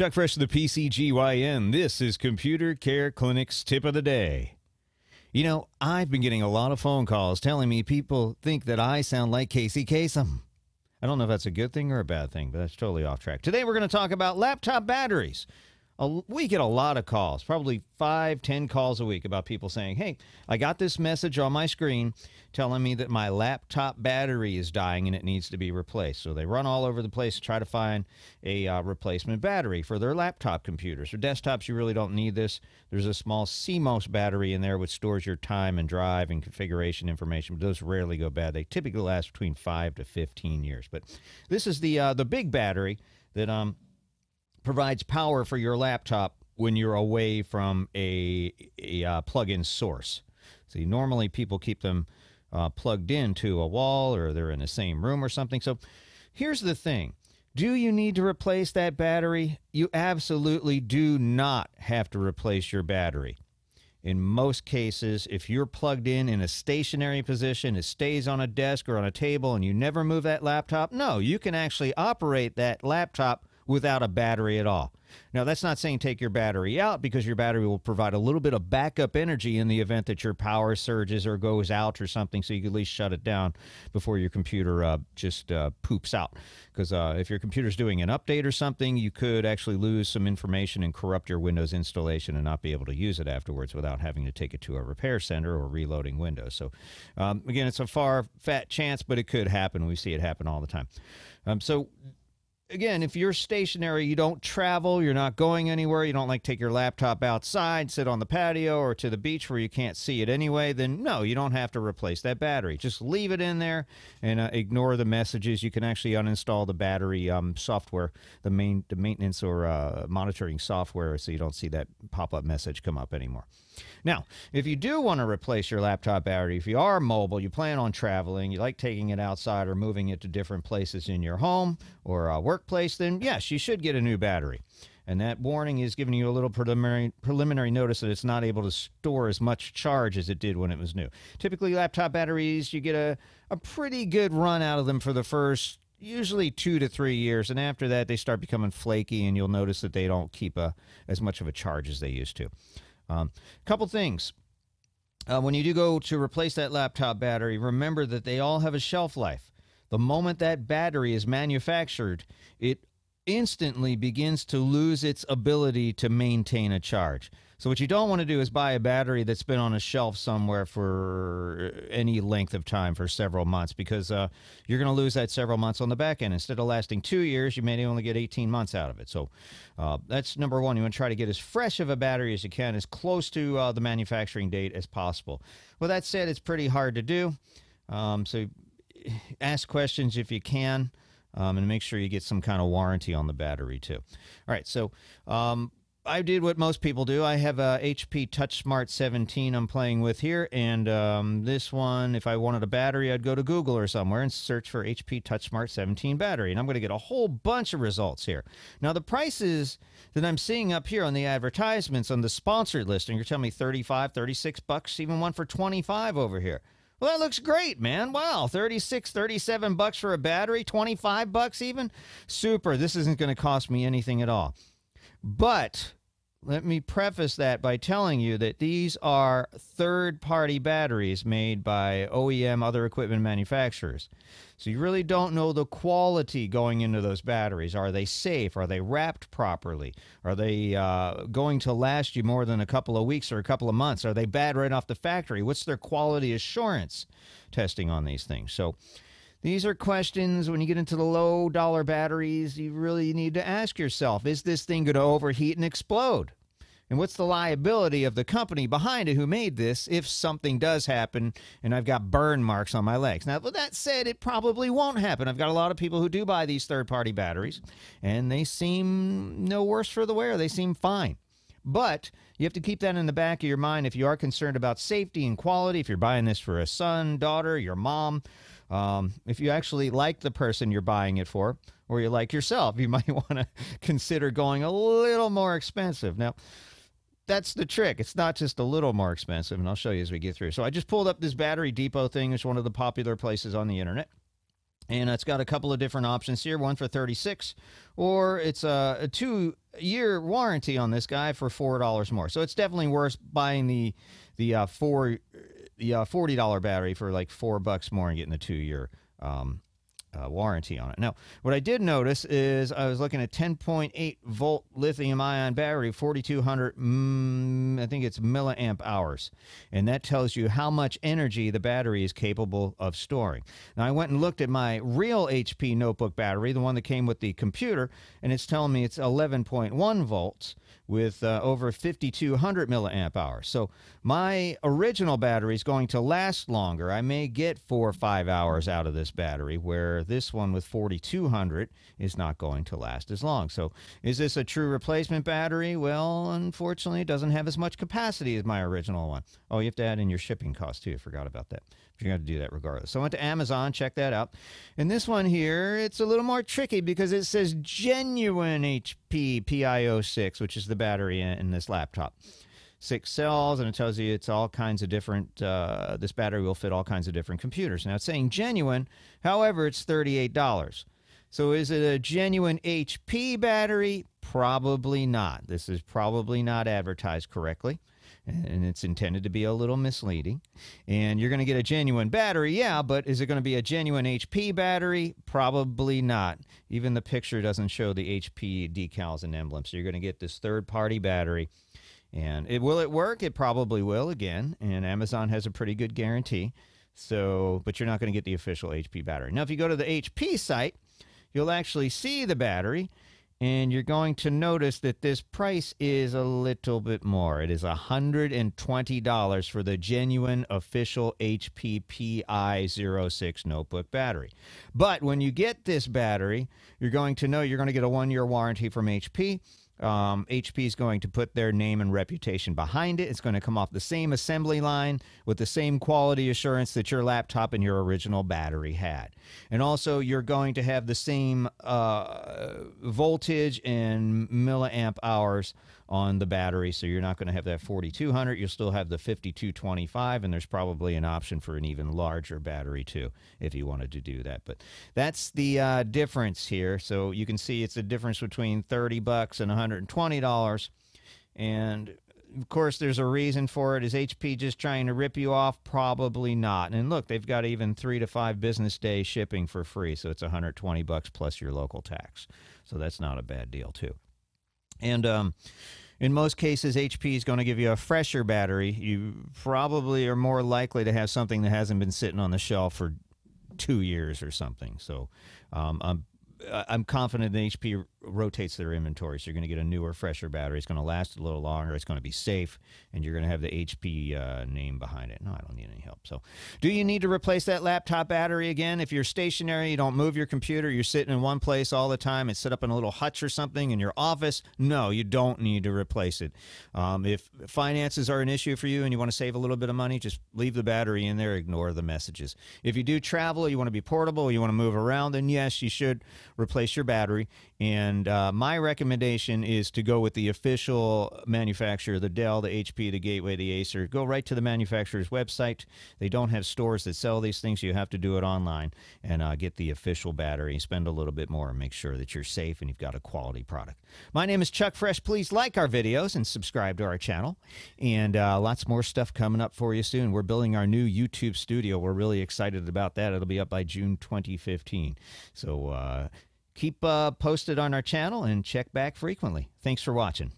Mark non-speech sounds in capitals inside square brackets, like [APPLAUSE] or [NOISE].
Chuck Fresh of the PCGYN. This is Computer Care Clinic's tip of the day. You know, I've been getting a lot of phone calls telling me people think that I sound like Casey Kasem. I don't know if that's a good thing or a bad thing, but that's totally off track. Today we're going to talk about laptop batteries a, we get a lot of calls, probably five, ten calls a week about people saying, "Hey, I got this message on my screen telling me that my laptop battery is dying and it needs to be replaced." So they run all over the place to try to find a uh, replacement battery for their laptop computers or desktops. You really don't need this. There's a small CMOS battery in there which stores your time and drive and configuration information, but those rarely go bad. They typically last between five to fifteen years. But this is the uh, the big battery that um provides power for your laptop when you're away from a, a uh, plug-in source. See, normally people keep them uh, plugged into a wall or they're in the same room or something. So here's the thing. Do you need to replace that battery? You absolutely do not have to replace your battery. In most cases, if you're plugged in in a stationary position, it stays on a desk or on a table, and you never move that laptop, no, you can actually operate that laptop without a battery at all. Now, that's not saying take your battery out because your battery will provide a little bit of backup energy in the event that your power surges or goes out or something, so you can at least shut it down before your computer uh, just uh, poops out. Because uh, if your computer's doing an update or something, you could actually lose some information and corrupt your Windows installation and not be able to use it afterwards without having to take it to a repair center or reloading Windows. So, um, again, it's a far fat chance, but it could happen. We see it happen all the time. Um, so, again, if you're stationary, you don't travel, you're not going anywhere, you don't like take your laptop outside, sit on the patio or to the beach where you can't see it anyway, then no, you don't have to replace that battery. Just leave it in there and uh, ignore the messages. You can actually uninstall the battery um, software, the main the maintenance or uh, monitoring software, so you don't see that pop up message come up anymore. Now, if you do want to replace your laptop battery, if you are mobile, you plan on traveling, you like taking it outside or moving it to different places in your home or uh, work workplace, then yes, you should get a new battery. And that warning is giving you a little preliminary, preliminary notice that it's not able to store as much charge as it did when it was new. Typically, laptop batteries, you get a, a pretty good run out of them for the first usually two to three years. And after that, they start becoming flaky, and you'll notice that they don't keep a, as much of a charge as they used to. A um, couple things. Uh, when you do go to replace that laptop battery, remember that they all have a shelf life. The moment that battery is manufactured, it instantly begins to lose its ability to maintain a charge. So, what you don't want to do is buy a battery that's been on a shelf somewhere for uh, any length of time for several months because uh, you're going to lose that several months on the back end. Instead of lasting two years, you may only get 18 months out of it. So, uh, that's number one. You want to try to get as fresh of a battery as you can, as close to uh, the manufacturing date as possible. Well, that said, it's pretty hard to do. Um, so, ask questions if you can. Um, and make sure you get some kind of warranty on the battery too. All right, so um, I did what most people do. I have a HP TouchSmart 17 I'm playing with here, and um, this one, if I wanted a battery, I'd go to Google or somewhere and search for HP TouchSmart 17 battery, and I'm going to get a whole bunch of results here. Now, the prices that I'm seeing up here on the advertisements on the sponsored listing, you're telling me 35, 36 bucks, even one for 25 over here. Well, that looks great, man. Wow, 36, 37 bucks for a battery, 25 bucks even. Super. This isn't going to cost me anything at all. But let me preface that by telling you that these are third party batteries made by OEM other equipment manufacturers. So you really don't know the quality going into those batteries. Are they safe? Are they wrapped properly? Are they uh, going to last you more than a couple of weeks or a couple of months? Are they bad right off the factory? What's their quality assurance testing on these things? So these are questions when you get into the low dollar batteries, you really need to ask yourself is this thing going to overheat and explode? And what's the liability of the company behind it who made this if something does happen and I've got burn marks on my legs? Now, with that said, it probably won't happen. I've got a lot of people who do buy these third party batteries and they seem no worse for the wear, they seem fine. But you have to keep that in the back of your mind if you are concerned about safety and quality, if you're buying this for a son, daughter, your mom um, if you actually like the person you're buying it for, or you like yourself, you [LAUGHS] might want to consider going a little more expensive. Now, that's the trick. It's not just a little more expensive, and I'll show you as we get through. So I just pulled up this Battery Depot thing. It's one of the popular places on the internet. And it's got a couple of different options here, one for 36, or it's a, a two-year warranty on this guy for $4 more. So it's definitely worth buying the the uh, four the uh, forty dollar battery for like four bucks more and getting the two year um, uh, warranty on it. Now, what I did notice is I was looking at 10.8 volt lithium ion battery, 4200, mm, I think it's milliamp hours. And that tells you how much energy the battery is capable of storing. Now, I went and looked at my real HP notebook battery, the one that came with the computer, and it's telling me it's 11.1 volts with uh, over 5200 milliamp hours. So my original battery is going to last longer. I may get four or five hours out of this battery, where where this one with 4200 is not going to last as long. So is this a true replacement battery? Well, unfortunately, it doesn't have as much capacity as my original one. Oh, you have to add in your shipping cost too. I forgot about that. But you're going to do that regardless. So I went to Amazon, check that out. And this one here, it's a little more tricky because it says genuine HP PIO6, which is the battery in this laptop six cells, and it tells you it's all kinds of different. Uh, this battery will fit all kinds of different computers. Now it's saying genuine, however, it's thirty-eight dollars. So is it a genuine HP battery? Probably not. This is probably not advertised correctly. And it's intended to be a little misleading. And you're going to get a genuine battery, yeah, but is it going to be a genuine HP battery? Probably not. Even the picture doesn't show the HP decals and emblems. So you're going to get this third party battery. And it will it work? It probably will again. And Amazon has a pretty good guarantee. So, but you're not going to get the official HP battery. Now, if you go to the HP site, you'll actually see the battery and you're going to notice that this price is a little bit more. It is $120 for the genuine official HP PI06 notebook battery. But when you get this battery, you're going to know you're going to get a one year warranty from HP um, HP is going to put their name and reputation behind it. It's going to come off the same assembly line with the same quality assurance that your laptop and your original battery had. And also, you're going to have the same uh, voltage and milliamp hours on the battery. So you're not going to have that 4200. You'll still have the 5225, and there's probably an option for an even larger battery too if you wanted to do that. But that's the uh, difference here. So you can see it's a difference between 30 bucks and 120 dollars. And of course, there's a reason for it. Is HP just trying to rip you off? Probably not. And look, they've got even three to five business day shipping for free, so it's 120 bucks plus your local tax. So that's not a bad deal too. And um, in most cases, HP is going to give you a fresher battery. You probably are more likely to have something that hasn't been sitting on the shelf for two years or something. So um, I'm um, I'm confident that HP rotates their inventory, so you're going to get a newer, fresher battery. It's going to last a little longer. It's going to be safe, and you're going to have the HP uh, name behind it. No, I don't need any help. So, do you need to replace that laptop battery again? If you're stationary, you don't move your computer, you're sitting in one place all the time, it's set up in a little hutch or something in your office. No, you don't need to replace it. Um, if finances are an issue for you and you want to save a little bit of money, just leave the battery in there. Ignore the messages. If you do travel, you want to be portable, you want to move around, then yes, you should replace your battery. And uh, my recommendation is to go with the official manufacturer, the Dell, the HP, the Gateway, the Acer. Go right to the manufacturer's website. They don't have stores that sell these things. You have to do it online and uh, get the official battery. Spend a little bit more and make sure that you're safe and you've got a quality product. My name is Chuck Fresh. Please like our videos and subscribe to our channel. And uh, lots more stuff coming up for you soon. We're building our new YouTube studio. We're really excited about that. It'll be up by June 2015. So, uh, Keep uh, posted on our channel and check back frequently. Thanks for watching.